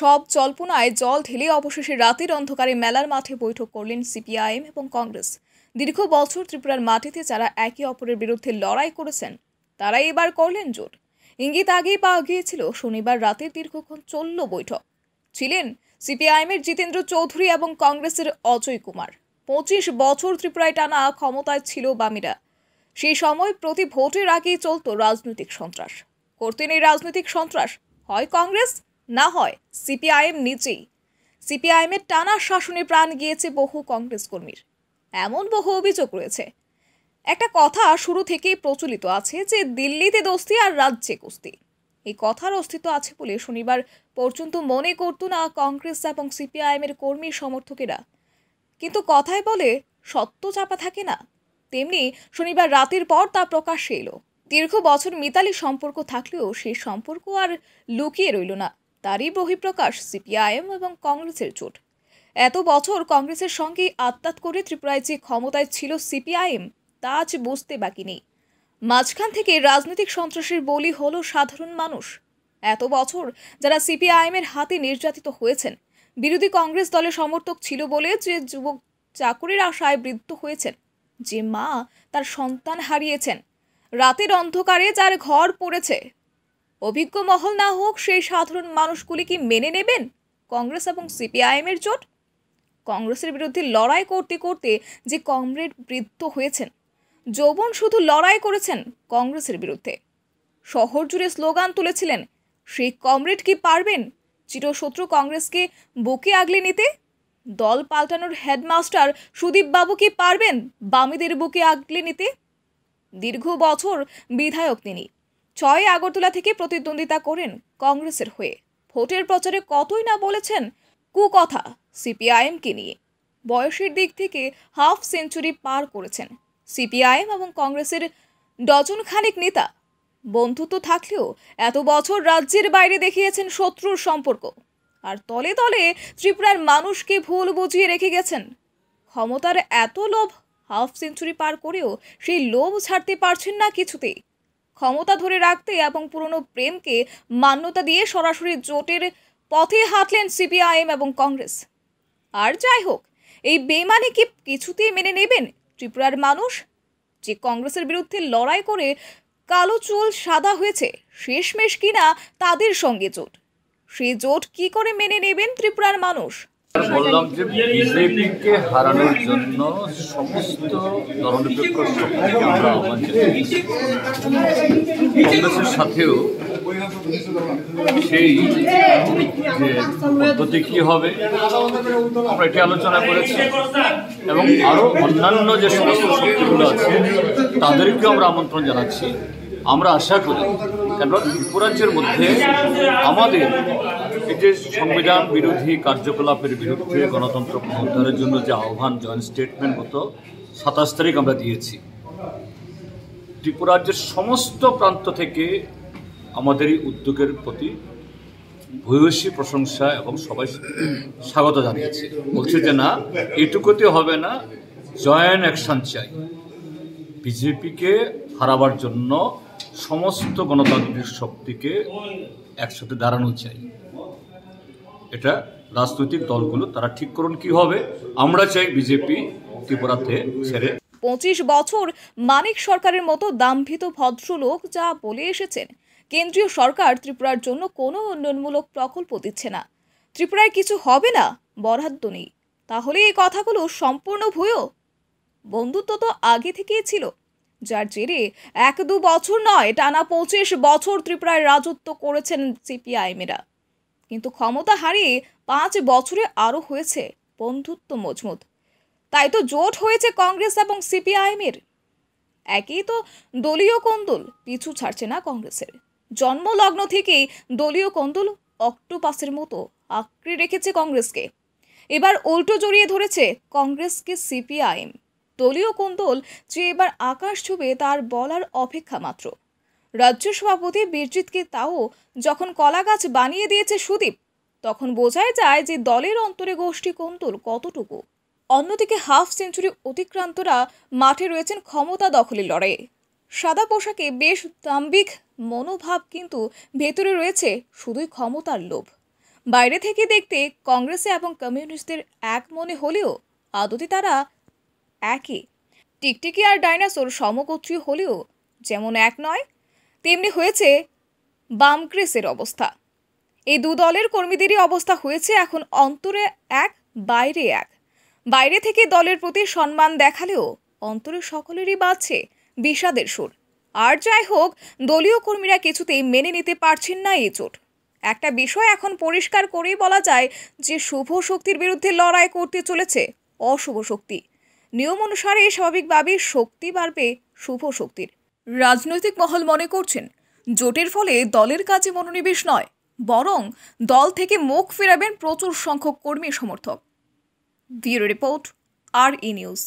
সব জল্পনায় জল ঢেলে অবশেষে রাতের অন্ধকারে মেলার মাঠে বৈঠক করলেন সিপিআইএম এবং কংগ্রেস দীর্ঘ বছর ত্রিপুরার মাটিতে যারা একে অপরের বিরুদ্ধে লড়াই করেছেন তারা এবার করলেন জোর ইঙ্গিত আগেই পাওয়া গিয়েছিল শনিবার রাতে দীর্ঘক্ষণ চলল বৈঠক ছিলেন সিপিআইএমের জিতেন্দ্র চৌধুরী এবং কংগ্রেসের অজয় কুমার পঁচিশ বছর ত্রিপুরায় টানা ক্ষমতায় ছিল বামিরা সেই সময় প্রতি ভোটের আগেই চলত রাজনৈতিক সন্ত্রাস করতেন এই রাজনৈতিক সন্ত্রাস হয় কংগ্রেস না হয় সিপিআইএম নিজেই সিপিআইএমের টানা শাসনে প্রাণ গিয়েছে বহু কংগ্রেস কর্মীর এমন বহু অভিযোগ রয়েছে একটা কথা শুরু থেকেই প্রচলিত আছে যে দিল্লিতে দোস্তি আর রাজ্যে কুস্তি এই কথার অস্তিত্ব আছে বলে শনিবার পর্যন্ত মনে করত না কংগ্রেস এবং সিপিআইএমের কর্মী সমর্থকেরা কিন্তু কথায় বলে সত্য চাপা থাকে না তেমনি শনিবার রাতের পর তা প্রকাশ্যে এলো দীর্ঘ বছর মিতালি সম্পর্ক থাকলেও সেই সম্পর্ক আর লুকিয়ে রইল না তারই বহিঃপ্রকাশ সিপিআইএম এবং কংগ্রেসের জোট এত বছর কংগ্রেসের সঙ্গে আত্মাত করে ত্রিপুরায় যে ক্ষমতায় ছিল সিপিআইএম তা আজ বুঝতে বাকি নেই মাঝখান থেকে রাজনৈতিক সন্ত্রাসের বলি হল সাধারণ মানুষ এত বছর যারা সিপিআইএমের হাতে নির্যাতিত হয়েছেন বিরোধী কংগ্রেস দলের সমর্থক ছিল বলে যে যুবক চাকরির আশায় বৃদ্ধ হয়েছেন যে মা তার সন্তান হারিয়েছেন রাতের অন্ধকারে যার ঘর পড়েছে অভিজ্ঞ মহল না হোক সেই সাধারণ মানুষগুলি কি মেনে নেবেন কংগ্রেস এবং সিপিআইএমের জোট কংগ্রেসের বিরুদ্ধে লড়াই করতে করতে যে কংগ্রেস বৃদ্ধ হয়েছেন যৌবন শুধু লড়াই করেছেন কংগ্রেসের বিরুদ্ধে শহর জুড়ে স্লোগান তুলেছিলেন সেই কমরেড কি পারবেন চিরশত্রু কংগ্রেসকে বুকে আগলে নিতে দল পাল্টানোর হেডমাস্টার সুদীপবাবু কি পারবেন বামীদের বুকে আগলে নিতে দীর্ঘ বছর বিধায়ক তিনি ছয় আগরতলা থেকে প্রতিদ্বন্দ্বিতা করেন কংগ্রেসের হয়ে ভোটের প্রচারে কতই না বলেছেন কুকথা সিপিআইএমকে নিয়ে বয়সের দিক থেকে হাফ সেঞ্চুরি পার করেছেন সিপিআইএম এবং কংগ্রেসের ডজন খানিক নেতা বন্ধুত্ব থাকলেও এত বছর রাজ্যের বাইরে দেখিয়েছেন শত্রুর সম্পর্ক আর তলে তলে ত্রিপুরার মানুষকে ভুল বুঝিয়ে রেখে গেছেন ক্ষমতার এত লোভ হাফ সেঞ্চুরি পার করেও সেই লোভ ছাড়তে পারছেন না কিছুতেই ক্ষমতা ধরে রাখতে এবং পুরনো প্রেমকে মান্যতা দিয়ে সরাসরি জোটের পথে হাঁটলেন সিপিআইএম এবং কংগ্রেস আর যাই হোক এই বেমানি কি কিছুতেই মেনে নেবেন ত্রিপুরার মানুষ যে কংগ্রেসের বিরুদ্ধে লড়াই করে কালো চুল সাদা হয়েছে শেষমেশ কিনা তাদের সঙ্গে জোট সে জোট কি করে মেনে নেবেন ত্রিপুরার মানুষ বললাম যে বিজেপিকে হারানোর জন্য সমস্ত ধরনের শক্তিকে আমরা আহ্বান কংগ্রেসের সাথেও সেই যে পদ্ধতি কী হবে আমরা এটি আলোচনা করেছি এবং আরও অন্যান্য যে সমস্ত শক্তিগুলো আছে তাদেরকেও আমরা আমন্ত্রণ জানাচ্ছি আমরা আশা করি কেননা ত্রিপুরাজ্যের মধ্যে আমাদের যে সংবিধান বিরোধী কার্যকলাপের বিরুদ্ধে গণতন্ত্র পুনরুদ্ধারের জন্য যে আহ্বান জয়েন্ট স্টেটমেন্ট গত সাতাশ তারিখ আমরা দিয়েছি ত্রিপুরাজ্যের সমস্ত প্রান্ত থেকে আমাদের এই উদ্যোগের প্রতি ভূয়সী প্রশংসা এবং সবাই স্বাগত জানিয়েছে বলছে যে না এটুকুতে হবে না জয়েন অ্যাকশন চাই বিজেপিকে হারাবার জন্য সমস্ত গণতান্ত্রিক শক্তিকে একসাথে দাঁড়ানো চাই এটা রাজনৈতিক দলগুলো তারা ঠিক করুন কি হবে আমরা চাই বিজেপি ত্রিপুরাতে ছেড়ে পঁচিশ বছর মানিক সরকারের মতো দাম্ভিত ভদ্রলোক যা বলে এসেছেন কেন্দ্রীয় সরকার ত্রিপুরার জন্য কোনো উন্নয়নমূলক প্রকল্প দিচ্ছে না ত্রিপুরায় কিছু হবে না বরাদ্দ নেই তাহলে এই কথাগুলো সম্পূর্ণ ভুয়ো বন্ধুত্ব তো আগে থেকেই ছিল যার জেরে এক দু বছর নয় টানা পঁচিশ বছর ত্রিপুরায় রাজত্ব করেছেন সিপিআইএমেরা কিন্তু ক্ষমতা হারিয়ে পাঁচ বছরে আরও হয়েছে বন্ধুত্ব মজমুত তাই তো জোট হয়েছে কংগ্রেস এবং সিপিআইএমের একই তো দলীয় কোন্দল পিছু ছাড়ছে না কংগ্রেসের জন্মলগ্ন থেকেই দলীয় কোন্দল অক্টোপাসের মতো আঁকড়ে রেখেছে কংগ্রেসকে এবার উল্টো জড়িয়ে ধরেছে কংগ্রেসকে সিপিআইএম দলীয় কোন্দল যে এবার আকাশ ছুবে তার বলার অপেক্ষা মাত্র রাজ্য সভাপতি বীরজিৎকে তাও যখন কলাগাছ বানিয়ে দিয়েছে সুদীপ তখন বোঝাই যায় যে দলের অন্তরে গোষ্ঠী কন্তুর কতটুকু অন্যদিকে হাফ সেঞ্চুরি অতিক্রান্তরা মাঠে রয়েছেন ক্ষমতা দখলের লড়াইয়ে সাদা পোশাকে বেশ দাম্বিক মনোভাব কিন্তু ভেতরে রয়েছে শুধুই ক্ষমতার লোভ বাইরে থেকে দেখতে কংগ্রেসে এবং কমিউনিস্টদের এক মনে হলেও আদতে তারা একই টিকটিকি আর ডাইনাসোর সমগোত্রী হলেও যেমন এক নয় তেমনি হয়েছে বামক্রেসের অবস্থা এই দু দলের কর্মীদেরই অবস্থা হয়েছে এখন অন্তরে এক বাইরে এক বাইরে থেকে দলের প্রতি সম্মান দেখালেও অন্তরে সকলেরই বাড়ছে বিষাদের সুর আর যাই হোক দলীয় কর্মীরা কিছুতেই মেনে নিতে পারছেন না এই চোট একটা বিষয় এখন পরিষ্কার করেই বলা যায় যে শুভ শক্তির বিরুদ্ধে লড়াই করতে চলেছে অশুভ শক্তি নিয়ম অনুসারে স্বাভাবিকভাবেই শক্তি বাড়বে শুভ শক্তির রাজনৈতিক মহল মনে করছেন জোটের ফলে দলের কাজে মনোনিবেশ নয় বরং দল থেকে মুখ ফেরাবেন প্রচুর সংখ্যক কর্মী সমর্থক ব্যুরো রিপোর্ট আর ই নিউজ